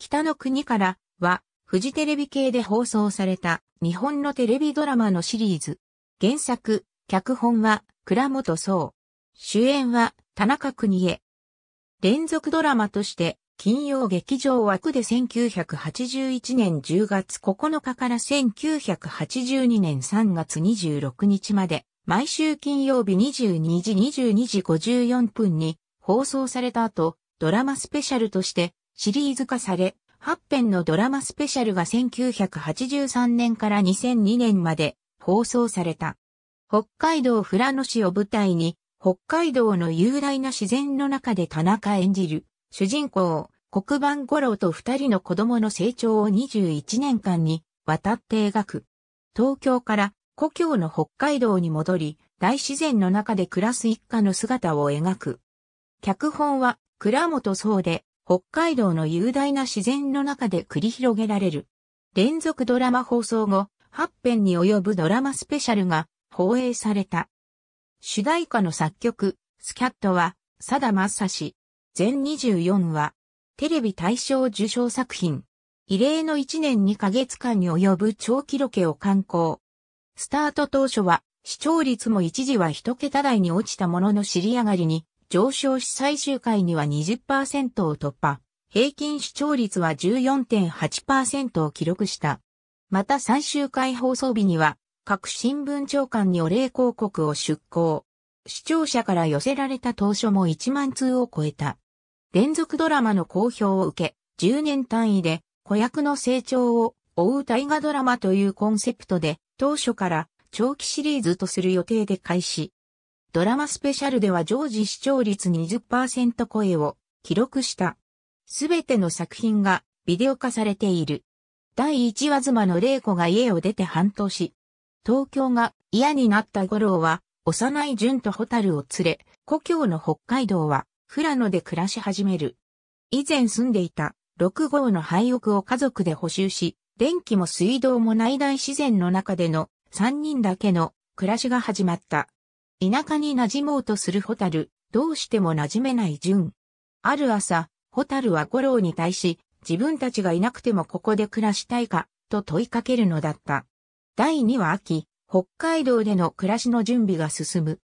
北の国からは、フジテレビ系で放送された日本のテレビドラマのシリーズ。原作、脚本は倉本総。主演は田中邦へ。連続ドラマとして金曜劇場枠で1981年10月9日から1982年3月26日まで毎週金曜日22時22時54分に放送された後、ドラマスペシャルとしてシリーズ化され、8編のドラマスペシャルが1983年から2002年まで放送された。北海道富良野市を舞台に、北海道の雄大な自然の中で田中演じる、主人公、黒板五郎と二人の子供の成長を21年間に渡って描く。東京から故郷の北海道に戻り、大自然の中で暮らす一家の姿を描く。脚本は倉本壮で、北海道の雄大な自然の中で繰り広げられる。連続ドラマ放送後、8編に及ぶドラマスペシャルが放映された。主題歌の作曲、スキャットは、さだまさし。全24話。テレビ大賞受賞作品。異例の1年2ヶ月間に及ぶ長期ロケを観光。スタート当初は、視聴率も一時は一桁台に落ちたものの尻上がりに、上昇し最終回には20%を突破、平均視聴率は14.8%を記録した。また最終回放送日には、各新聞長官にお礼広告を出稿。視聴者から寄せられた当初も1万通を超えた。連続ドラマの好評を受け、10年単位で子役の成長を追う大河ドラマというコンセプトで、当初から長期シリーズとする予定で開始。ドラマスペシャルでは常時視聴率20%超えを記録した。すべての作品がビデオ化されている。第1話妻の玲子が家を出て半年。東京が嫌になった五郎は、幼い純と蛍を連れ、故郷の北海道は、富良野で暮らし始める。以前住んでいた6号の廃屋を家族で補修し、電気も水道もない大自然の中での3人だけの暮らしが始まった。田舎に馴染もうとするホタル、どうしても馴染めない純。ある朝、ホタルは五郎に対し、自分たちがいなくてもここで暮らしたいか、と問いかけるのだった。第2話秋、北海道での暮らしの準備が進む。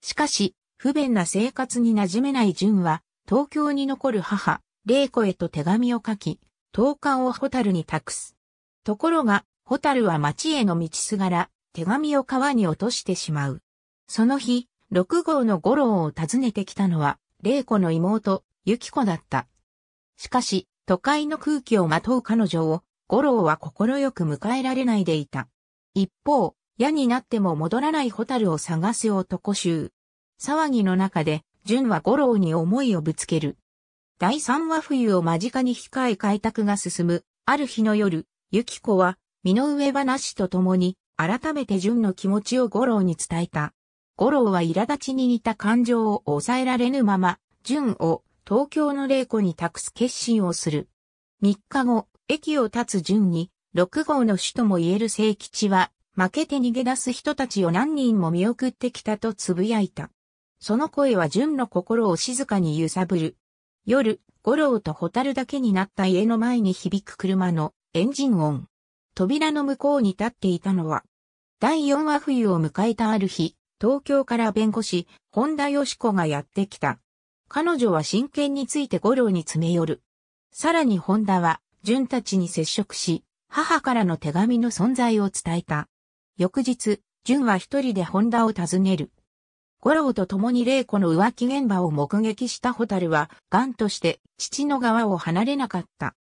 しかし、不便な生活に馴染めない純は、東京に残る母、玲子へと手紙を書き、投函をホタルに託す。ところが、ホタルは町への道すがら、手紙を川に落としてしまう。その日、六号の五郎を訪ねてきたのは、玲子の妹、ゆき子だった。しかし、都会の空気をまとう彼女を、五郎は快く迎えられないでいた。一方、矢になっても戻らない蛍を探す男衆。騒ぎの中で、純は五郎に思いをぶつける。第三話冬を間近に控え開拓が進む、ある日の夜、ゆき子は、身の上話と共に、改めて純の気持ちを五郎に伝えた。五郎は苛立ちに似た感情を抑えられぬまま、純を東京の玲子に託す決心をする。3日後、駅を立つ純に、六号の主とも言える聖吉は、負けて逃げ出す人たちを何人も見送ってきたと呟いた。その声は純の心を静かに揺さぶる。夜、五郎と蛍だけになった家の前に響く車のエンジン音。扉の向こうに立っていたのは、第4話冬を迎えたある日、東京から弁護士、本田よし子がやってきた。彼女は真剣について五郎に詰め寄る。さらに本田は、純たちに接触し、母からの手紙の存在を伝えた。翌日、純は一人で本田を訪ねる。五郎と共に玲子の浮気現場を目撃したホタルは、癌として父の側を離れなかった。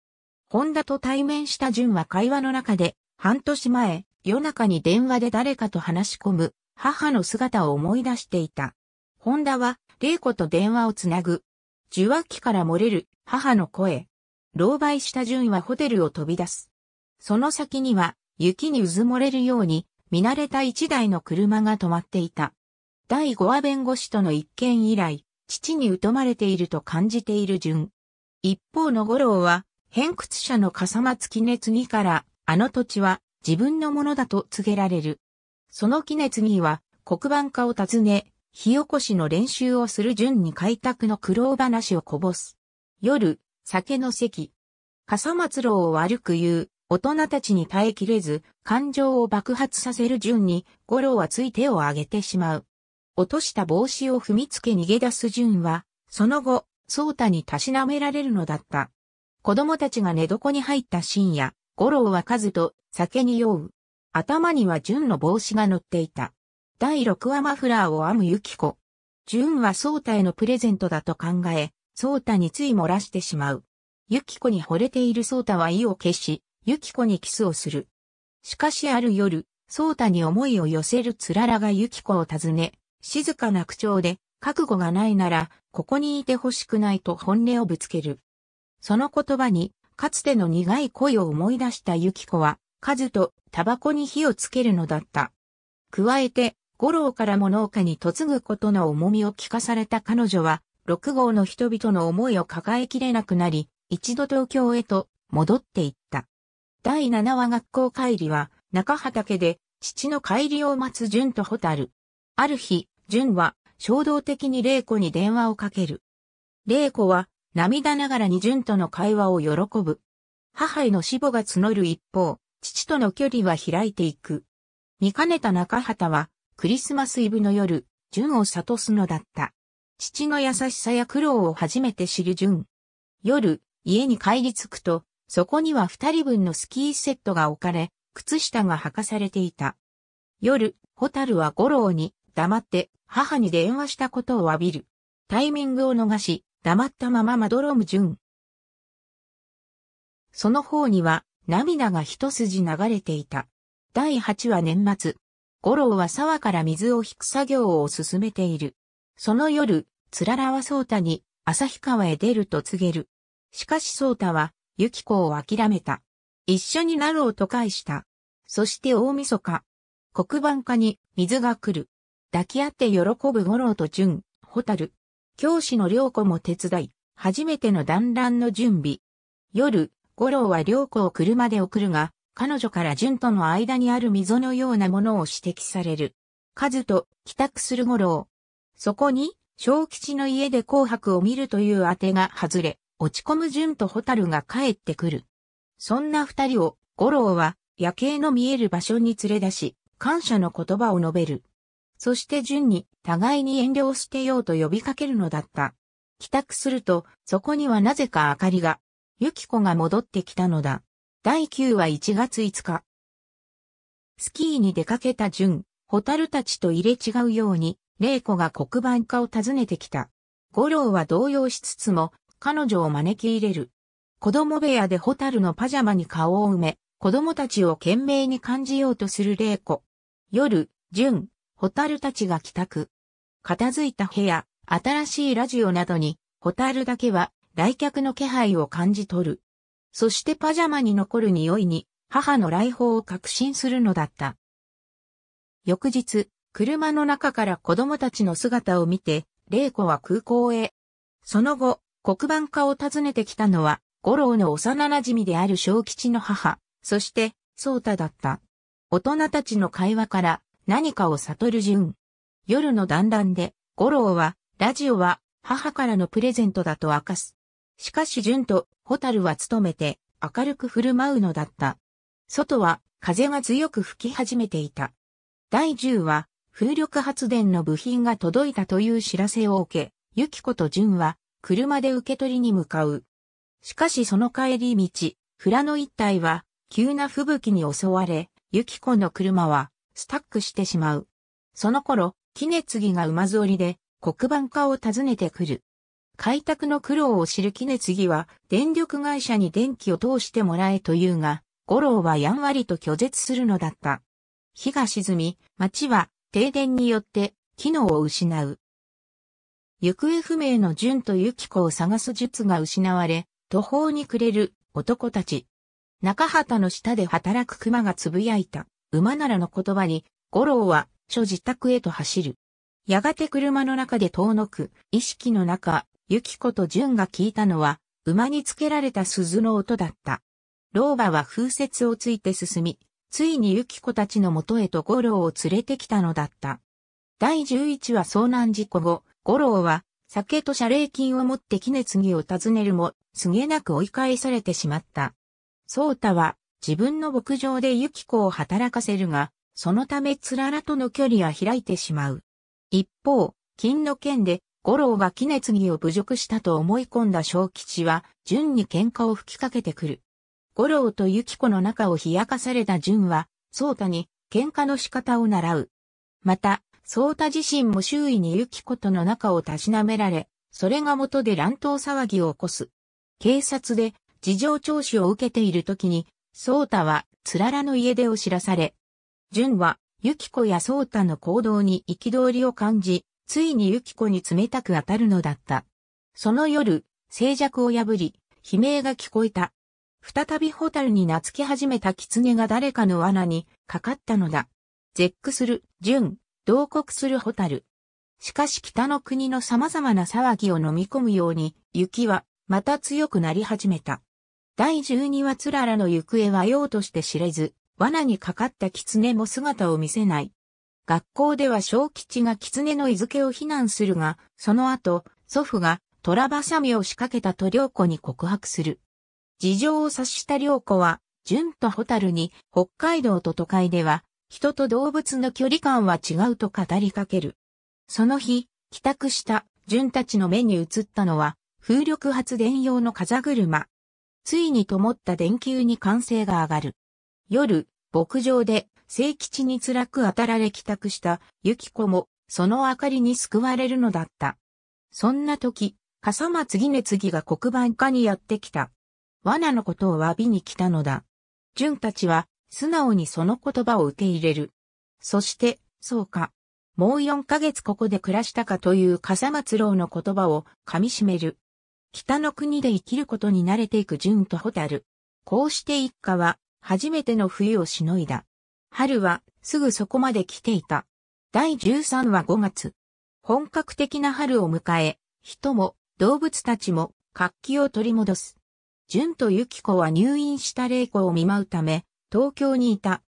本田と対面した純は会話の中で、半年前、夜中に電話で誰かと話し込む母の姿を思い出していた。ホンダは、玲子と電話をつなぐ。受話器から漏れる母の声。狼狽した順はホテルを飛び出す。その先には、雪にうずもれるように、見慣れた一台の車が止まっていた。第5話弁護士との一件以来、父に疎まれていると感じている順。一方の五郎は、偏屈者の笠松月根次から、あの土地は自分のものだと告げられる。その記熱には、黒板化を訪ね、火起こしの練習をする順に開拓の苦労話をこぼす。夜、酒の席。笠松郎を悪く言う、大人たちに耐えきれず、感情を爆発させる順に、五郎はつい手を挙げてしまう。落とした帽子を踏みつけ逃げ出す順は、その後、蒼ーにたしなめられるのだった。子供たちが寝床に入った深夜、五郎は数と酒に酔う。頭には純の帽子が乗っていた。第6話マフラーを編むユキコ。純はソータへのプレゼントだと考え、ソータについ漏らしてしまう。ユキコに惚れているソータは意を消し、ユキコにキスをする。しかしある夜、ソータに思いを寄せるツララがユキコを訪ね、静かな口調で、覚悟がないなら、ここにいてほしくないと本音をぶつける。その言葉に、かつての苦い恋を思い出したユキコは、数とタバコに火をつけるのだった。加えて、五郎からも農家に嫁ぐことの重みを聞かされた彼女は、六号の人々の思いを抱えきれなくなり、一度東京へと戻っていった。第七話学校帰りは、中畑で、父の帰りを待つ淳と蛍。ある日、淳は、衝動的に玲子に電話をかける。玲子は、涙ながらに淳との会話を喜ぶ。母への死母が募る一方、父との距離は開いていく。見かねた中畑は、クリスマスイブの夜、純を悟すのだった。父の優しさや苦労を初めて知る純。夜、家に帰り着くと、そこには二人分のスキーセットが置かれ、靴下が履かされていた。夜、ホタルは五郎に、黙って、母に電話したことを詫びる。タイミングを逃し、黙ったまままどろむ純。その方には、涙が一筋流れていた。第8話年末、五郎は沢から水を引く作業を進めている。その夜、つららはソ太にに、旭川へ出ると告げる。しかしソ太は、ユキ子を諦めた。一緒になろうと返した。そして大晦日、黒板化に水が来る。抱き合って喜ぶ五郎と純、ホタル。教師の良子も手伝い、初めての団らんの準備。夜、五郎は良子を車で送るが、彼女から純との間にある溝のようなものを指摘される。カズと帰宅する五郎。そこに、小吉の家で紅白を見るという当てが外れ、落ち込む純と蛍が帰ってくる。そんな二人を、五郎は夜景の見える場所に連れ出し、感謝の言葉を述べる。そして純に互いに遠慮をしてようと呼びかけるのだった。帰宅すると、そこにはなぜか明かりがユキコが戻ってきたのだ。第9話1月5日。スキーに出かけた淳、ホタルたちと入れ違うように、玲子が黒板化を訪ねてきた。五郎は動揺しつつも、彼女を招き入れる。子供部屋でホタルのパジャマに顔を埋め、子供たちを懸命に感じようとする玲子。夜、淳、ホタルたちが帰宅。片付いた部屋、新しいラジオなどに、ホタルだけは来客の気配を感じ取る。そしてパジャマに残る匂いに母の来訪を確信するのだった。翌日、車の中から子供たちの姿を見て、玲子は空港へ。その後、黒板化を訪ねてきたのは、五郎の幼馴染である小吉の母、そして、蒼太だった。大人たちの会話から何かを悟る順。夜の段々で、五郎は、ラジオは母からのプレゼントだと明かす。しかし純と蛍は努めて明るく振る舞うのだった。外は風が強く吹き始めていた。第10話、風力発電の部品が届いたという知らせを受け、ゆき子と純は車で受け取りに向かう。しかしその帰り道、フラの一帯は急な吹雪に襲われ、ゆき子の車はスタックしてしまう。その頃、キネツギが馬ぞりで黒板化を訪ねてくる。開拓の苦労を知る杵次は、電力会社に電気を通してもらえというが、五郎はやんわりと拒絶するのだった。日が沈み、町は停電によって機能を失う。行方不明の純と雪子を探す術が失われ、途方に暮れる男たち。中畑の下で働く熊が呟いた、馬ならの言葉に、五郎は、諸自宅へと走る。やがて車の中で遠のく、意識の中、ユキコとジュンが聞いたのは、馬につけられた鈴の音だった。老婆は風雪をついて進み、ついにユキコたちの元へと五郎を連れてきたのだった。第11話遭難事故後、五郎は酒と謝礼金を持って木根次を訪ねるも、すげなく追い返されてしまった。宗太は自分の牧場でユキコを働かせるが、そのためつららとの距離は開いてしまう。一方、金の剣で五郎が木熱木を侮辱したと思い込んだ小吉は、純に喧嘩を吹きかけてくる。五郎と雪子の仲を冷やかされた純は、蒼太に喧嘩の仕方を習う。また、蒼太自身も周囲に雪子との仲をたしなめられ、それが元で乱闘騒ぎを起こす。警察で事情聴取を受けている時に、蒼太はつららの家出を知らされ、純は、雪子や蒼太の行動に憤りを感じ、ついにユキコに冷たく当たるのだった。その夜、静寂を破り、悲鳴が聞こえた。再びホタルに懐き始めた狐が誰かの罠にかかったのだ。絶句する、純、同国するホタル。しかし北の国の様々な騒ぎを飲み込むように、雪はまた強くなり始めた。第12話つららの行方は用として知れず、罠にかかった狐も姿を見せない。学校では小吉が狐のい付けを非難するが、その後、祖父が虎ばさみを仕掛けたと良子に告白する。事情を察した良子は、純と蛍に北海道と都会では、人と動物の距離感は違うと語りかける。その日、帰宅した純たちの目に映ったのは、風力発電用の風車。ついに灯った電球に歓声が上がる。夜、牧場で聖吉に辛く当たられ帰宅した、ゆき子も、その明かりに救われるのだった。そんな時、笠松義経が黒板家にやってきた。罠のことを詫びに来たのだ。純たちは、素直にその言葉を受け入れる。そして、そうか。もう4ヶ月ここで暮らしたかという笠松郎の言葉を噛み締める。北の国で生きることに慣れていく純と蛍。こうして一家は、初めての冬をしのいだ。春はすぐそこまで来ていた。第13話5月。本格的な春を迎え、人も動物たちも活気を取り戻す。純とユキコは入院した玲子を見舞うため、東京にいた。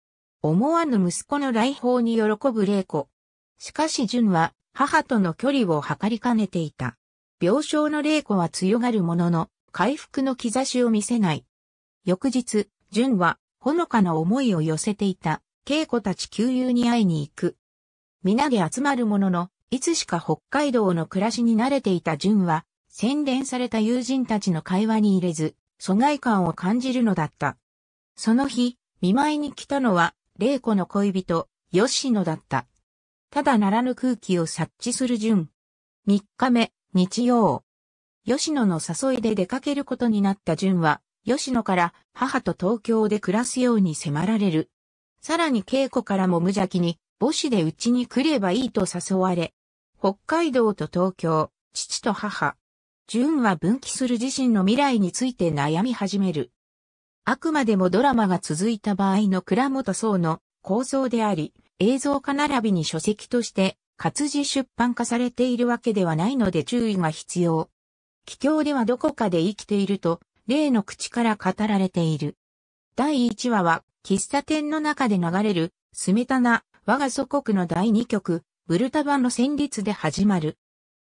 思わぬ息子の来訪に喜ぶ玲子。しかし純は母との距離を測りかねていた。病床の玲子は強がるものの、回復の兆しを見せない。翌日、純は、ほのかな思いを寄せていた。稽古たち旧友に会いに行く。皆で集まるものの、いつしか北海道の暮らしに慣れていた純は、洗練された友人たちの会話に入れず、疎外感を感じるのだった。その日、見舞いに来たのは、玲子の恋人、吉野だった。ただならぬ空気を察知する純。3日目、日曜。吉野の誘いで出かけることになった純は、吉野から母と東京で暮らすように迫られる。さらに稽古からも無邪気に、母子でうちに来ればいいと誘われ、北海道と東京、父と母。純は分岐する自身の未来について悩み始める。あくまでもドラマが続いた場合の倉本総の構想であり、映像化並びに書籍として活字出版化されているわけではないので注意が必要。帰郷ではどこかで生きていると、例の口から語られている。第1話は喫茶店の中で流れる、スメタナ、我が祖国の第2曲、ブルタバの旋律で始まる。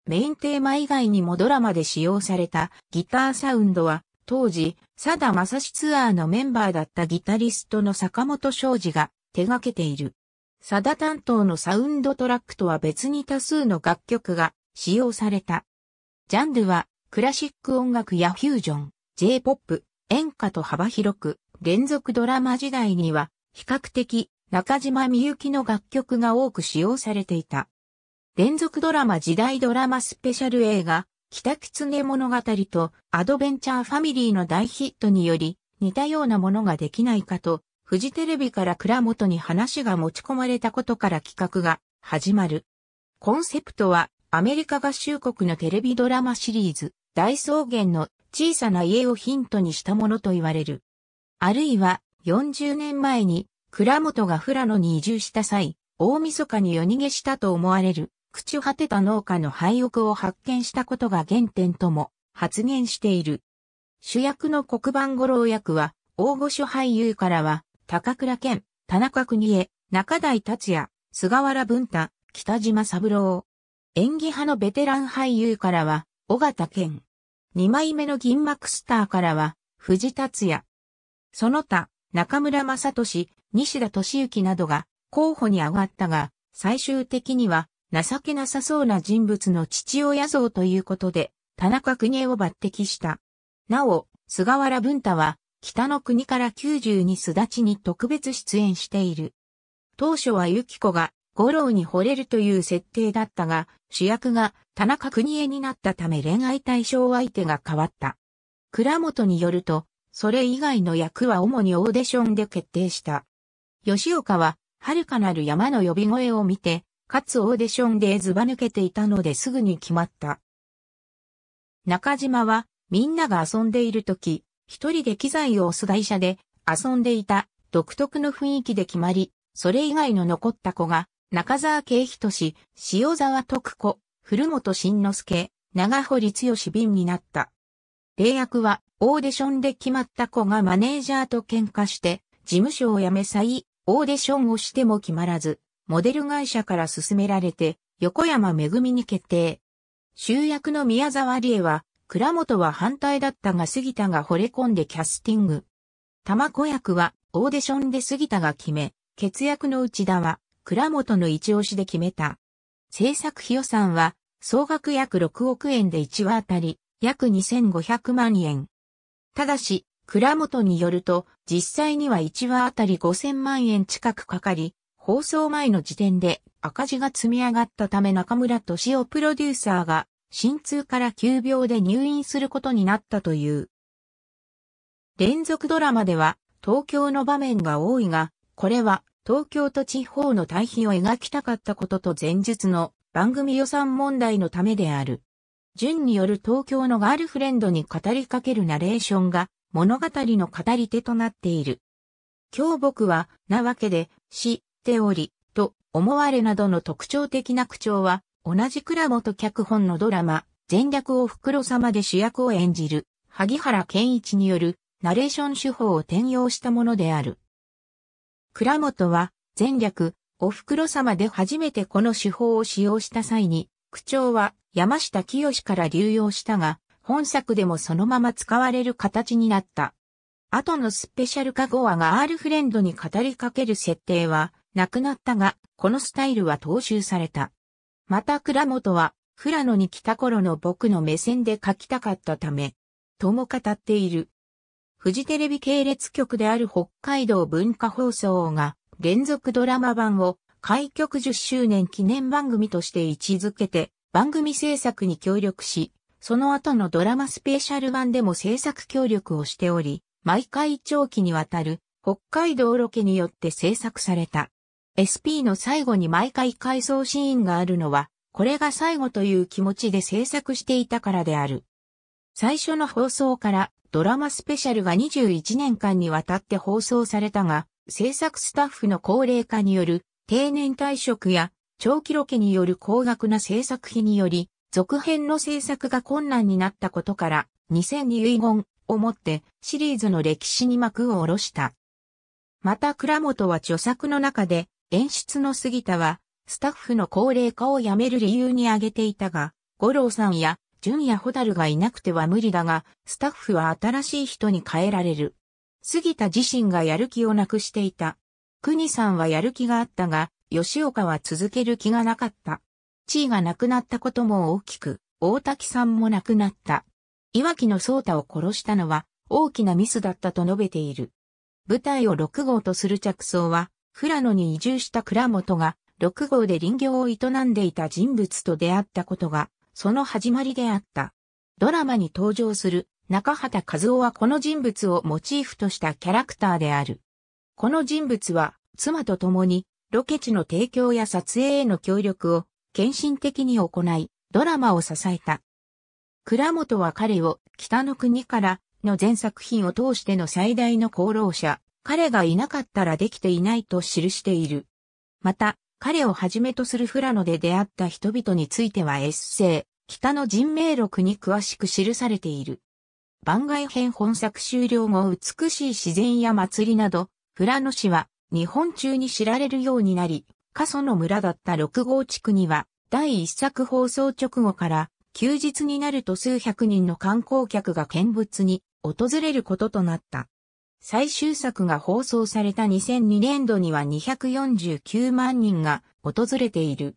メインテーマ以外にもドラマで使用されたギターサウンドは、当時、サダマサシツアーのメンバーだったギタリストの坂本昌司が手掛けている。サダ担当のサウンドトラックとは別に多数の楽曲が使用された。ジャンルはクラシック音楽やフュージョン、J-POP、演歌と幅広く、連続ドラマ時代には、比較的中島みゆきの楽曲が多く使用されていた。連続ドラマ時代ドラマスペシャル映画、北狐物語とアドベンチャーファミリーの大ヒットにより、似たようなものができないかと、フジテレビから蔵元に話が持ち込まれたことから企画が始まる。コンセプトは、アメリカ合衆国のテレビドラマシリーズ、大草原の小さな家をヒントにしたものと言われる。あるいは40年前に倉本が富良野に移住した際、大晦日に夜逃げしたと思われる、朽ち果てた農家の廃屋を発見したことが原点とも発言している。主役の黒板五郎役は、大御所俳優からは、高倉健、田中邦衛、中台達也、菅原文太、北島三郎。演技派のベテラン俳優からは、尾形健。二枚目の銀幕スターからは、藤達也、その他、中村正俊、西田敏行などが候補に上がったが、最終的には情けなさそうな人物の父親像ということで、田中邦衛を抜擢した。なお、菅原文太は、北の国から92巣立ちに特別出演している。当初は紀子が五郎に惚れるという設定だったが、主役が田中邦衛になったため恋愛対象相手が変わった。倉本によると、それ以外の役は主にオーディションで決定した。吉岡は、遥かなる山の呼び声を見て、かつオーディションでずば抜けていたのですぐに決まった。中島は、みんなが遊んでいるとき、一人で機材を押す台車で遊んでいた独特の雰囲気で決まり、それ以外の残った子が、中沢慶氏、塩沢徳子、古本慎之介、長堀剛便になった。霊役はオーディションで決まった子がマネージャーと喧嘩して事務所を辞め去オーディションをしても決まらず、モデル会社から勧められて横山めぐみに決定。主役の宮沢りえは、倉本は反対だったが杉田が惚れ込んでキャスティング。玉子役はオーディションで杉田が決め、決役の内田は倉本の一押しで決めた。制作費予算は総額約6億円で1話あたり約2500万円。ただし、倉本によると、実際には1話あたり5000万円近くかかり、放送前の時点で赤字が積み上がったため中村敏夫プロデューサーが、心痛から急病で入院することになったという。連続ドラマでは、東京の場面が多いが、これは東京と地方の対比を描きたかったことと前述の番組予算問題のためである。純による東京のガールフレンドに語りかけるナレーションが物語の語り手となっている。今日僕は、なわけで、っており、と、思われなどの特徴的な口調は、同じ倉本脚本のドラマ、全略を袋様で主役を演じる、萩原健一による、ナレーション手法を転用したものである。倉本は、全略、お袋様で初めてこの手法を使用した際に、口調は山下清から流用したが、本作でもそのまま使われる形になった。後のスペシャルカゴアがアールフレンドに語りかける設定はなくなったが、このスタイルは踏襲された。また倉本は、富良野に来た頃の僕の目線で書きたかったため、とも語っている。フジテレビ系列局である北海道文化放送が連続ドラマ版を開局10周年記念番組として位置づけて番組制作に協力し、その後のドラマスペシャル版でも制作協力をしており、毎回長期にわたる北海道ロケによって制作された。SP の最後に毎回回想シーンがあるのは、これが最後という気持ちで制作していたからである。最初の放送からドラマスペシャルが21年間にわたって放送されたが、制作スタッフの高齢化による定年退職や長期ロケによる高額な制作費により、続編の制作が困難になったことから、2002遺言をもってシリーズの歴史に幕を下ろした。また倉本は著作の中で演出の杉田はスタッフの高齢化をやめる理由に挙げていたが、五郎さんや純也蛍がいなくては無理だが、スタッフは新しい人に変えられる。杉田自身がやる気をなくしていた。国さんはやる気があったが、吉岡は続ける気がなかった。地位がなくなったことも大きく、大滝さんも亡くなった。岩木の蒼太を殺したのは大きなミスだったと述べている。舞台を6号とする着想は、富良野に移住した倉本が、6号で林業を営んでいた人物と出会ったことが、その始まりであった。ドラマに登場する中畑和夫はこの人物をモチーフとしたキャラクターである。この人物は、妻と共に、ロケ地の提供や撮影への協力を、献身的に行い、ドラマを支えた。倉本は彼を、北の国からの全作品を通しての最大の功労者、彼がいなかったらできていないと記している。また、彼をはじめとするフラノで出会った人々についてはエッセイ、北の人名録に詳しく記されている。番外編本作終了後美しい自然や祭りなど、富良野市は日本中に知られるようになり、過疎の村だった六号地区には第一作放送直後から休日になると数百人の観光客が見物に訪れることとなった。最終作が放送された2002年度には249万人が訪れている。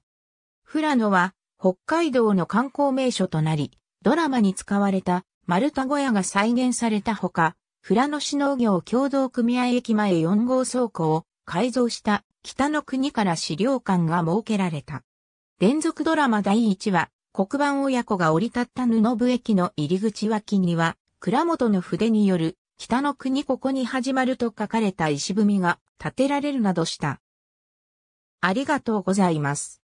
富良野は北海道の観光名所となり、ドラマに使われた丸太小屋が再現されたほか、富良野市農業協同組合駅前4号倉庫を改造した北の国から資料館が設けられた。連続ドラマ第1話、黒板親子が降り立った布部駅の入り口脇には、倉本の筆による、北の国ここに始まると書かれた石踏みが建てられるなどした。ありがとうございます。